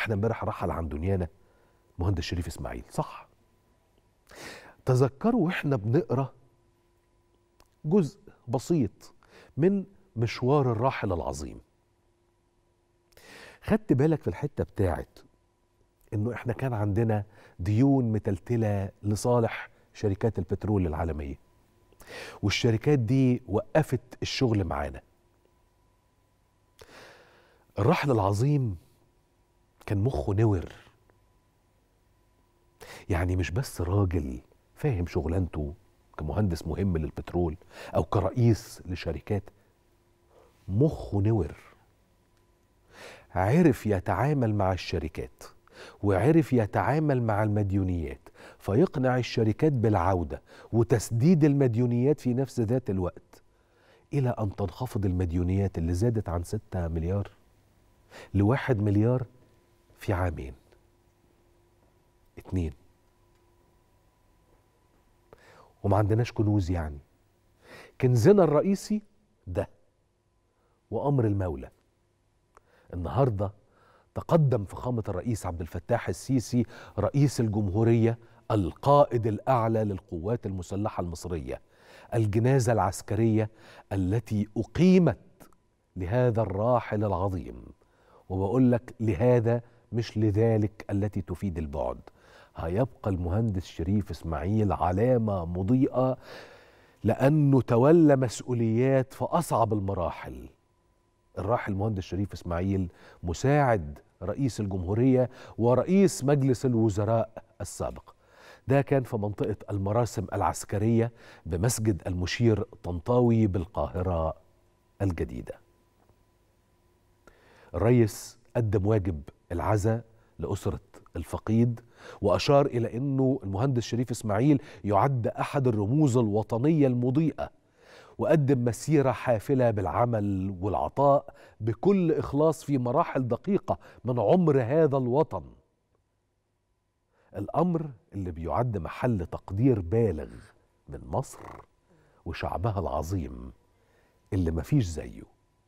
احنا امبارح رحل عن دنيانا مهندس شريف اسماعيل صح تذكروا واحنا بنقرا جزء بسيط من مشوار الراحل العظيم خدت بالك في الحته بتاعت انه احنا كان عندنا ديون متلتله لصالح شركات البترول العالميه والشركات دي وقفت الشغل معانا الرحل العظيم كان مخه نور يعني مش بس راجل فاهم شغلانته كمهندس مهم للبترول او كرئيس لشركات مخه نور عرف يتعامل مع الشركات وعرف يتعامل مع المديونيات فيقنع الشركات بالعوده وتسديد المديونيات في نفس ذات الوقت الى ان تنخفض المديونيات اللي زادت عن 6 مليار لواحد مليار في عامين اتنين وما عندناش كنوز يعني كنزنا الرئيسي ده وأمر المولى النهارده تقدم فخامة الرئيس عبد الفتاح السيسي رئيس الجمهورية القائد الأعلى للقوات المسلحة المصرية الجنازة العسكرية التي أقيمت لهذا الراحل العظيم وبقول لك لهذا مش لذلك التي تفيد البعد هيبقى المهندس شريف اسماعيل علامه مضيئه لانه تولى مسؤوليات في اصعب المراحل الراحل المهندس شريف اسماعيل مساعد رئيس الجمهوريه ورئيس مجلس الوزراء السابق ده كان في منطقه المراسم العسكريه بمسجد المشير طنطاوي بالقاهره الجديده الرئيس قدم واجب العزاء لأسرة الفقيد وأشار إلى أنه المهندس شريف إسماعيل يعد أحد الرموز الوطنية المضيئة وقدم مسيرة حافلة بالعمل والعطاء بكل إخلاص في مراحل دقيقة من عمر هذا الوطن الأمر اللي بيعد محل تقدير بالغ من مصر وشعبها العظيم اللي مفيش زيه